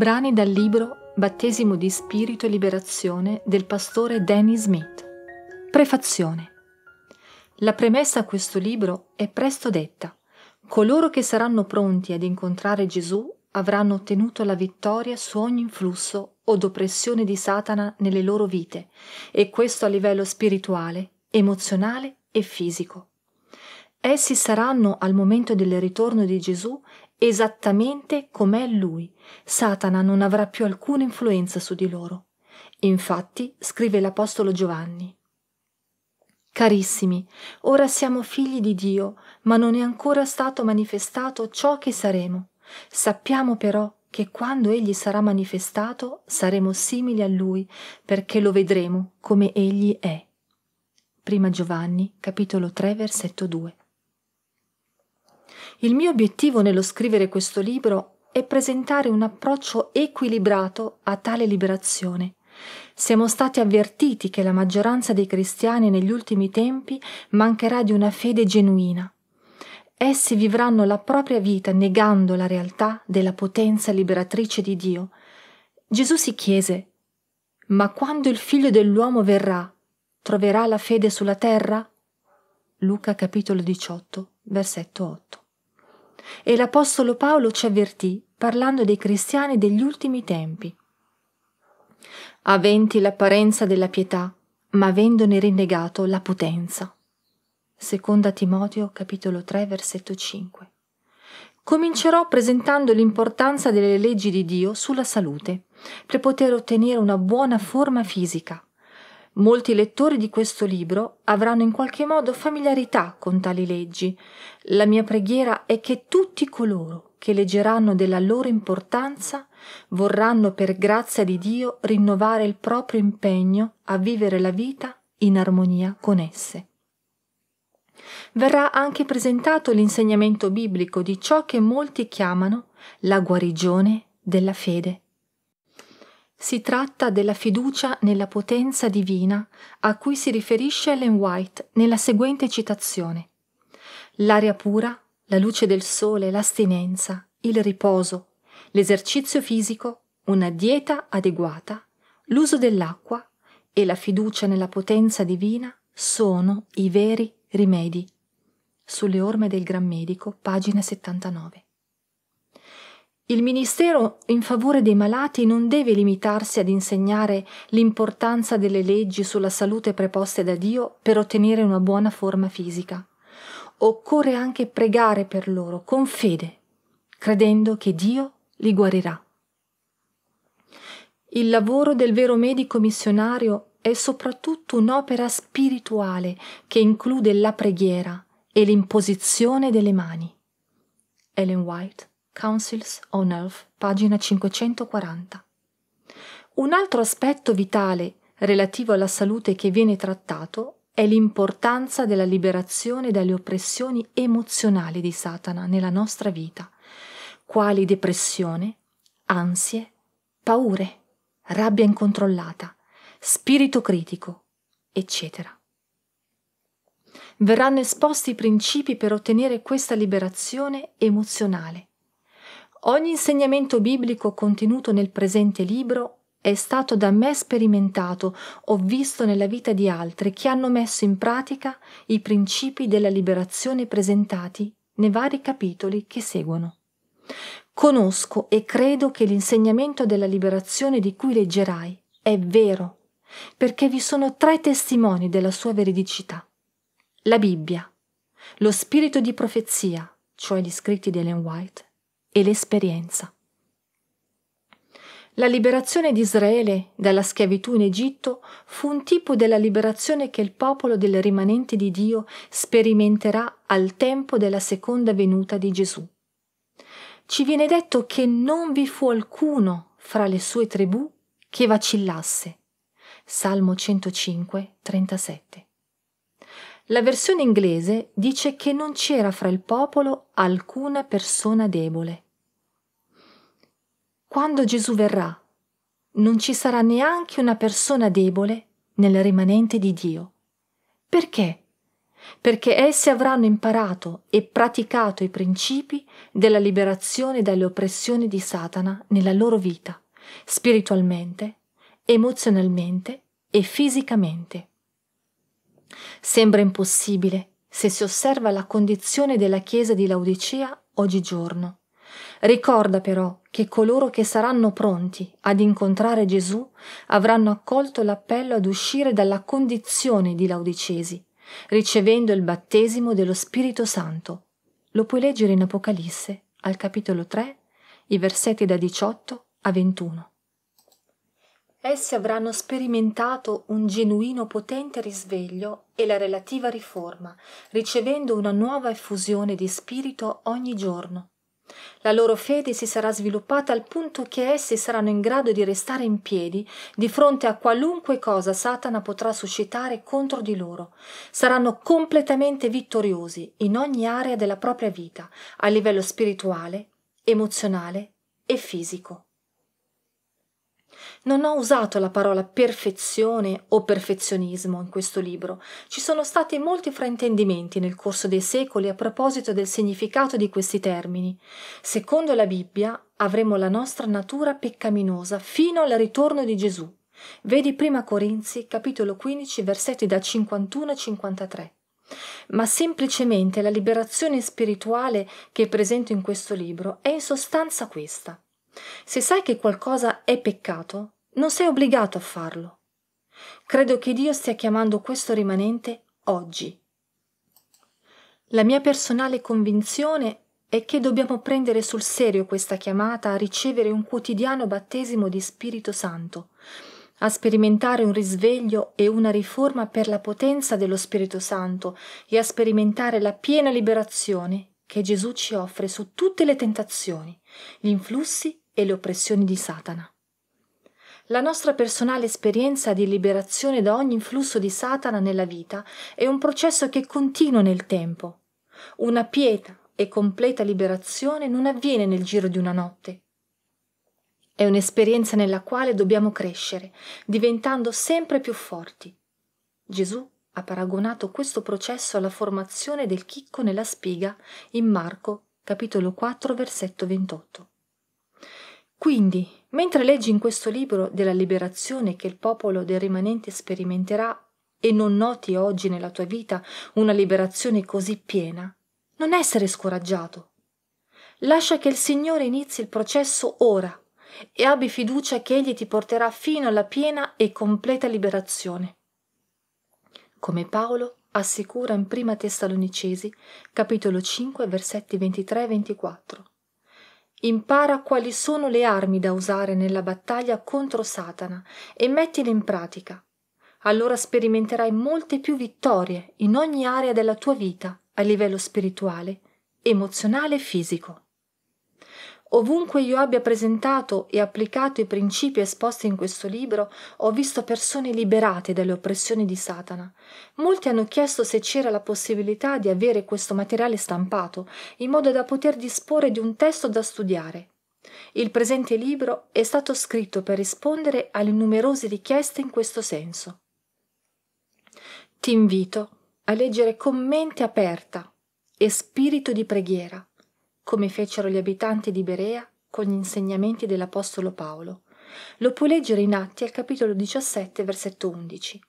Brani dal libro Battesimo di Spirito e Liberazione del pastore Danny Smith. Prefazione. La premessa a questo libro è presto detta. Coloro che saranno pronti ad incontrare Gesù avranno ottenuto la vittoria su ogni influsso od oppressione di Satana nelle loro vite, e questo a livello spirituale, emozionale e fisico. Essi saranno al momento del ritorno di Gesù esattamente com'è lui, Satana non avrà più alcuna influenza su di loro. Infatti, scrive l'Apostolo Giovanni, Carissimi, ora siamo figli di Dio, ma non è ancora stato manifestato ciò che saremo. Sappiamo però che quando Egli sarà manifestato saremo simili a Lui, perché lo vedremo come Egli è. Prima Giovanni, capitolo 3, versetto 2. Il mio obiettivo nello scrivere questo libro è presentare un approccio equilibrato a tale liberazione. Siamo stati avvertiti che la maggioranza dei cristiani negli ultimi tempi mancherà di una fede genuina. Essi vivranno la propria vita negando la realtà della potenza liberatrice di Dio. Gesù si chiese ma quando il figlio dell'uomo verrà, troverà la fede sulla terra? Luca capitolo 18, versetto 8. E l'Apostolo Paolo ci avvertì parlando dei cristiani degli ultimi tempi. Aventi l'apparenza della pietà, ma avendone rinnegato la potenza. Seconda Timoteo capitolo 3 versetto 5. Comincerò presentando l'importanza delle leggi di Dio sulla salute, per poter ottenere una buona forma fisica. Molti lettori di questo libro avranno in qualche modo familiarità con tali leggi. La mia preghiera è che tutti coloro che leggeranno della loro importanza vorranno per grazia di Dio rinnovare il proprio impegno a vivere la vita in armonia con esse. Verrà anche presentato l'insegnamento biblico di ciò che molti chiamano la guarigione della fede. Si tratta della fiducia nella potenza divina a cui si riferisce Ellen White nella seguente citazione. L'aria pura, la luce del sole, l'astinenza, il riposo, l'esercizio fisico, una dieta adeguata, l'uso dell'acqua e la fiducia nella potenza divina sono i veri rimedi. Sulle orme del Gran Medico, pagina 79. Il Ministero in favore dei malati non deve limitarsi ad insegnare l'importanza delle leggi sulla salute preposte da Dio per ottenere una buona forma fisica. Occorre anche pregare per loro con fede, credendo che Dio li guarirà. Il lavoro del vero medico missionario è soprattutto un'opera spirituale che include la preghiera e l'imposizione delle mani. Ellen White Councils on Earth, pagina 540. Un altro aspetto vitale relativo alla salute che viene trattato è l'importanza della liberazione dalle oppressioni emozionali di Satana nella nostra vita, quali depressione, ansie, paure, rabbia incontrollata, spirito critico, eccetera. Verranno esposti i principi per ottenere questa liberazione emozionale Ogni insegnamento biblico contenuto nel presente libro è stato da me sperimentato o visto nella vita di altri che hanno messo in pratica i principi della liberazione presentati nei vari capitoli che seguono. Conosco e credo che l'insegnamento della liberazione di cui leggerai è vero, perché vi sono tre testimoni della sua veridicità. La Bibbia, lo spirito di profezia, cioè gli scritti di Ellen White, e l'esperienza. La liberazione di Israele dalla schiavitù in Egitto fu un tipo della liberazione che il popolo del rimanente di Dio sperimenterà al tempo della seconda venuta di Gesù. Ci viene detto che non vi fu alcuno fra le sue tribù che vacillasse. Salmo 105, 37. La versione inglese dice che non c'era fra il popolo alcuna persona debole. Quando Gesù verrà, non ci sarà neanche una persona debole nel rimanente di Dio. Perché? Perché essi avranno imparato e praticato i principi della liberazione dalle oppressioni di Satana nella loro vita, spiritualmente, emozionalmente e fisicamente. Sembra impossibile se si osserva la condizione della Chiesa di Laodicea oggigiorno. Ricorda però che coloro che saranno pronti ad incontrare Gesù avranno accolto l'appello ad uscire dalla condizione di laodicesi, ricevendo il battesimo dello Spirito Santo. Lo puoi leggere in Apocalisse, al capitolo 3, i versetti da 18 a 21 essi avranno sperimentato un genuino potente risveglio e la relativa riforma, ricevendo una nuova effusione di spirito ogni giorno. La loro fede si sarà sviluppata al punto che essi saranno in grado di restare in piedi di fronte a qualunque cosa Satana potrà suscitare contro di loro. Saranno completamente vittoriosi in ogni area della propria vita, a livello spirituale, emozionale e fisico. Non ho usato la parola perfezione o perfezionismo in questo libro. Ci sono stati molti fraintendimenti nel corso dei secoli a proposito del significato di questi termini. Secondo la Bibbia avremo la nostra natura peccaminosa fino al ritorno di Gesù. Vedi 1 Corinzi capitolo 15 versetti da 51 a 53 ma semplicemente la liberazione spirituale che presento in questo libro è in sostanza questa. Se sai che qualcosa è peccato, non sei obbligato a farlo. Credo che Dio stia chiamando questo rimanente oggi. La mia personale convinzione è che dobbiamo prendere sul serio questa chiamata a ricevere un quotidiano battesimo di Spirito Santo, a sperimentare un risveglio e una riforma per la potenza dello Spirito Santo e a sperimentare la piena liberazione che Gesù ci offre su tutte le tentazioni, gli influssi e le oppressioni di Satana. La nostra personale esperienza di liberazione da ogni influsso di Satana nella vita è un processo che continua nel tempo. Una pieta e completa liberazione non avviene nel giro di una notte. È un'esperienza nella quale dobbiamo crescere, diventando sempre più forti. Gesù ha paragonato questo processo alla formazione del chicco nella spiga in Marco capitolo 4 versetto 28. Quindi, mentre leggi in questo libro della liberazione che il popolo del rimanente sperimenterà e non noti oggi nella tua vita una liberazione così piena, non essere scoraggiato. Lascia che il Signore inizi il processo ora e abbi fiducia che Egli ti porterà fino alla piena e completa liberazione. Come Paolo assicura in Prima Tessalonicesi, capitolo 5, versetti 23 e 24 impara quali sono le armi da usare nella battaglia contro Satana e mettile in pratica. Allora sperimenterai molte più vittorie in ogni area della tua vita a livello spirituale, emozionale e fisico. Ovunque io abbia presentato e applicato i principi esposti in questo libro, ho visto persone liberate dalle oppressioni di Satana. Molti hanno chiesto se c'era la possibilità di avere questo materiale stampato, in modo da poter disporre di un testo da studiare. Il presente libro è stato scritto per rispondere alle numerose richieste in questo senso. Ti invito a leggere con mente aperta e spirito di preghiera come fecero gli abitanti di Berea con gli insegnamenti dell'Apostolo Paolo. Lo puoi leggere in Atti al capitolo 17, versetto 11.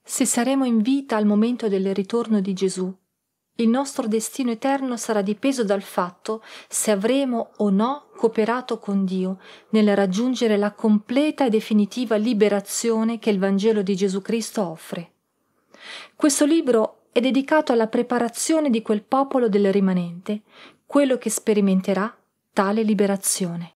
Se saremo in vita al momento del ritorno di Gesù, il nostro destino eterno sarà dipeso dal fatto se avremo o no cooperato con Dio nel raggiungere la completa e definitiva liberazione che il Vangelo di Gesù Cristo offre. Questo libro è dedicato alla preparazione di quel popolo del rimanente, quello che sperimenterà tale liberazione.